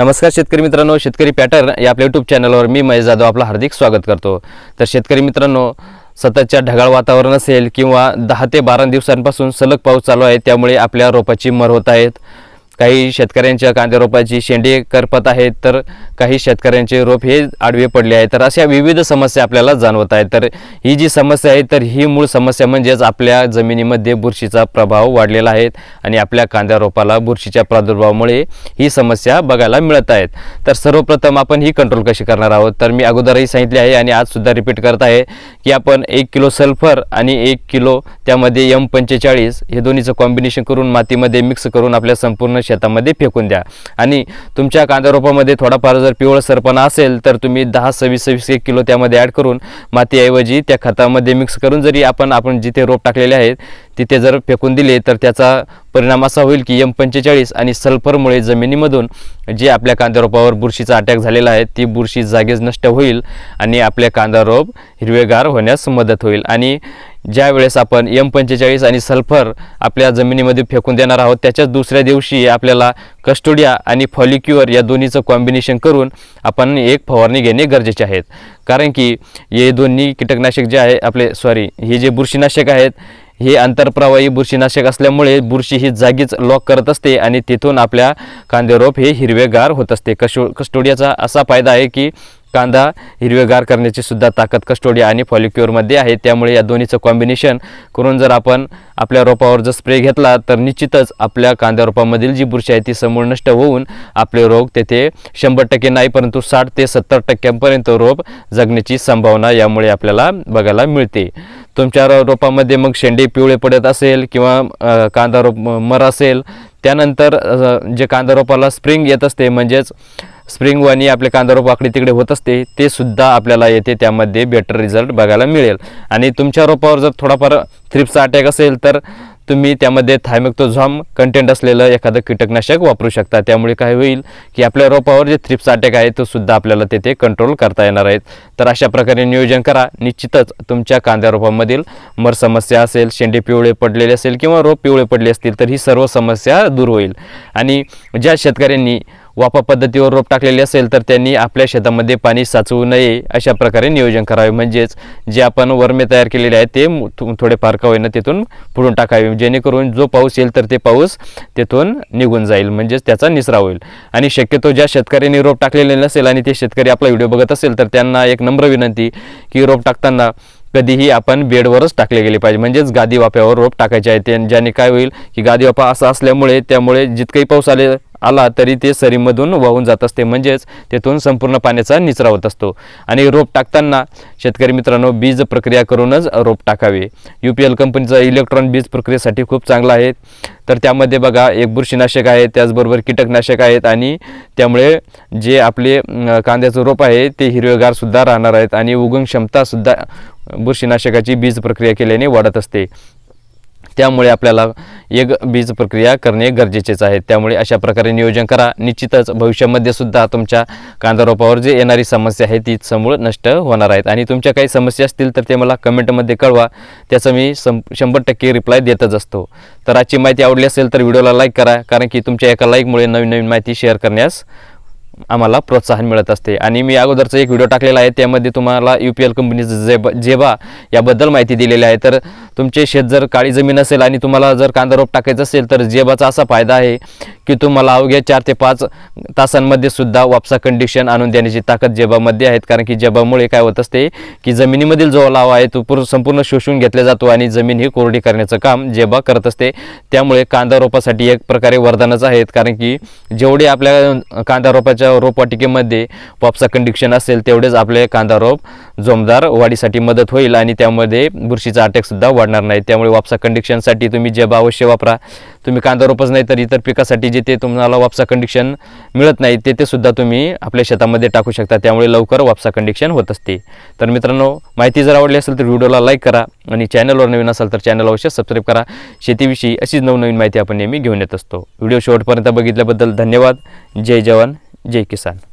नमस्कार शेतकरी मित्रांनो शेतकरी पॅटर्न या आपल्या यूट्यूब चॅनलवर मी महेश जाधव आपलं हार्दिक स्वागत करतो तर शेतकरी मित्रांनो सततच्या ढगाळ वातावरण असेल किंवा दहा ते बारा दिवसांपासून सलग पाऊस चालू आहे त्यामुळे आपल्या रोपाची मर होत आहेत काही शेतकऱ्यांच्या कांद्या रोपाची शेंडे करपत आहेत तर काही शेतकऱ्यांचे रोप हे आडवे पडले आहे तर अशा विविध समस्या आपल्याला जाणवत आहेत तर ही जी समस्या आहे तर ही मूळ समस्या म्हणजेच आपल्या जमिनीमध्ये बुरशीचा प्रभाव वाढलेला आहे आणि आपल्या कांद्या रोपाला बुरशीच्या प्रादुर्भावामुळे ही समस्या बघायला मिळत आहेत तर सर्वप्रथम आपण ही कंट्रोल कशी करणार आहोत तर मी अगोदरही सांगितले आहे आणि आजसुद्धा रिपीट करत आहे की आपण एक किलो सल्फर आणि एक किलो त्यामध्ये एम पंचेचाळीस हे दोन्हीचं कॉम्बिनेशन करून मातीमध्ये मिक्स करून आपल्या संपूर्ण शेतामध्ये फेकून द्या आणि तुमच्या कांदा रोपामध्ये थोडाफार जर पिवळ सरपणा असेल तर तुम्ही दहा सव्वीस सव्वीस एक किलो त्यामध्ये ॲड करून मातीऐवजी त्या खतामध्ये मिक्स करून जरी आपण आपण जिथे रोप टाकलेले आहेत तिथे जर फेकून दिले तर त्याचा परिणाम असा होईल की एम पंचेचाळीस आणि सल्फरमुळे जमिनीमधून जी आपल्या कांदा रोपावर बुरशीचा अटॅक झालेला आहे ती बुरशी जागेच नष्ट होईल आणि आपल्या कांदा रोप हिरवेगार होण्यास मदत होईल आणि ज्या वेळेस आपण एम पंचेचाळीस आणि सल्फर आपल्या जमिनीमध्ये फेकून देणार आहोत त्याच्याच दुसऱ्या दिवशी आपल्याला कस्टोडिया आणि फॉलिक्युअर या दोन्हीचं कॉम्बिनेशन करून आपण एक फवारणी घेणे गरजेचे आहेत कारण की हे दोन्ही कीटकनाशक जे आहे आपले सॉरी हे जे बुरशीनाशक आहेत हे आंतरप्रवाही बुरशीनाशक असल्यामुळे बुरशी ही जागीच लॉक करत असते आणि तिथून आपल्या कांदेरोप हे हिरवेगार होत असते कशो कस्टोडियाचा असा फायदा आहे की कांदा हिरवेगार करण्याची सुद्धा ताकद कस्टोडिया आणि फॉलिक्युअरमध्ये आहे त्यामुळे या दोन्हीचं कॉम्बिनेशन करून जर आपण आपल्या रोपावर जर स्प्रे घेतला तर निश्चितच आपल्या कांद्या रोपामधील जी बुरशी आहे ती समूळ नष्ट होऊन आपले रोग तेथे शंभर टक्के नाही परंतु साठ ते सत्तर टक्क्यांपर्यंत रोप जगण्याची संभावना यामुळे आपल्याला बघायला मिळते तुमच्या रोपामध्ये मग शेंडे पिवळे पडत असेल किंवा कांदा रोप मर असेल त्यानंतर जे कांदा रोपाला स्प्रिंग येत असते म्हणजेच स्प्रिंग आपले कांदा रोप आकडे तिकडे होत असते ते सुद्धा आपल्याला येते त्यामध्ये बेटर रिझल्ट बघायला मिळेल आणि तुमच्या रोपावर जर थोडाफार थ्रिप्सचा अटॅक असेल तर तुम्ही त्यामध्ये थायमेक्टोझॉम कंटेंट असलेलं एखादं कीटकनाशक वापरू शकता त्यामुळे काय होईल की आपल्या रोपावर जे थ्रिप्स अटॅक आहे तो सुद्धा आपल्याला तेथे कंट्रोल करता येणार आहेत तर अशा प्रकारे नियोजन करा निश्चितच तुमच्या कांद्या रोपामधील मर समस्या असेल शेंडे पिवळे पडलेले असेल किंवा रोप पिवळे पडले असतील तर ही सर्व समस्या दूर होईल आणि ज्या शेतकऱ्यांनी वापा पद्धतीवर रोप टाकलेले असेल तर त्यांनी आपल्या शेतामध्ये पाणी साचवू नये अशा प्रकारे नियोजन करावे म्हणजेच जे आपण वरमे तयार केलेले आहे ते थोडे का होईना तिथून पुढून टाकावे जेणेकरून जो पाऊस येईल तर ते पाऊस तिथून निघून जाईल म्हणजेच त्याचा निसरा होईल आणि शक्यतो ज्या शेतकऱ्यांनी रोप टाकलेले नसेल आणि ते शेतकरी आपला व्हिडिओ बघत असेल तर त्यांना एक नम्र विनंती की रोप टाकताना कधीही आपण बेडवरच टाकले गेले पाहिजे म्हणजेच गादी वाफ्यावर रोप टाकायचे आहे ते ज्याने काय होईल की गादी वाफा असा असल्यामुळे त्यामुळे जितकंही पाऊस आले आला तरी ते सरीमधून वाहून जात असते म्हणजेच तेथून संपूर्ण पाण्याचा निचरा होत असतो आणि रोप टाकताना शेतकरी मित्रांनो बीज प्रक्रिया करूनच रोप टाकावे यू पी एल कंपनीचा इलेक्ट्रॉन बीज प्रक्रियेसाठी खूप चांगला आहे तर त्यामध्ये बघा एक बुरशीनाशक आहे त्याचबरोबर कीटकनाशक आहेत आणि त्यामुळे जे आपले कांद्याचं रोप आहे ते हिरवेगारसुद्धा राहणार आहेत आणि उगम क्षमतासुद्धा बुरशीनाशकाची बीज प्रक्रिया केल्याने वाढत असते त्यामुळे आपल्याला एक बीज प्रक्रिया करणे गरजेचेच आहे त्यामुळे अशा प्रकारे नियोजन करा निश्चितच भविष्यामध्ये सुद्धा तुमच्या कांदा रोपावर जे येणारी समस्या आहे ती समूळ नष्ट होणार आहेत आणि तुमच्या काही समस्या असतील तर ते मला कमेंटमध्ये कळवा त्याचं मी सं टक्के रिप्लाय देतच असतो तर आजची माहिती आवडली असेल तर व्हिडिओला लाईक करा कारण की तुमच्या एका लाईकमुळे नवीन नवीन माहिती शेअर करण्यास आम्हाला प्रोत्साहन मिळत असते आणि मी अगोदरचं एक व्हिडिओ टाकलेला आहे त्यामध्ये तुम्हाला यू पी एल कंपनीचं जेब जेबा याबद्दल माहिती दिलेली आहे तर तुमचे शेत जर काळी जमीन असेल आणि तुम्हाला जर कांदा रोप टाकायचं असेल तर जेबाचा असा फायदा आहे की तुम्हाला अवघ्या चार ते पाच तासांमध्ये सुद्धा वापसा कंडिशन आणून देण्याची ताकद जेबामध्ये आहेत कारण की जेबामुळे काय होत असते की जमिनीमधील जो लाव आहे तो पूर्ण संपूर्ण शोषून घेतला जातो आणि जमीन ही कोरडी करण्याचं काम जेबा करत असते त्यामुळे कांदा रोपासाठी एक प्रकारे वरदानच आहेत कारण की जेवढे आपल्या कांदा रोपाच्या रोपवाटिकेमध्ये वापसा कंडिशन असेल तेवढेच आपले कांदा रोप जोमदार वाढीसाठी मदत होईल आणि त्यामध्ये बुरशीचा अटॅकसुद्धा वाढणार नाही त्यामुळे वापसा कंडिशनसाठी तुम्ही जेबा अवश्य वापरा तुम्ही कांदा रोपच नाही तर इतर पिकासाठी जिथे तुम्हाला वापसा कंडिशन मिळत नाही तेथे सुद्धा तुम्ही आपल्या शेतामध्ये टाकू शकता त्यामुळे लवकर वापसा कंडिशन होत असते तर मित्रांनो माहिती जर आवडली असेल तर व्हिडिओला लाईक करा आणि चॅनलवर नवीन असाल तर चॅनल अवश्य सबस्क्राईब करा शेतीविषयी अशीच नवनवीन माहिती आपण नेहमी घेऊन येत असतो व्हिडिओ शेवटपर्यंत बघितल्याबद्दल धन्यवाद जय जवान जय किसान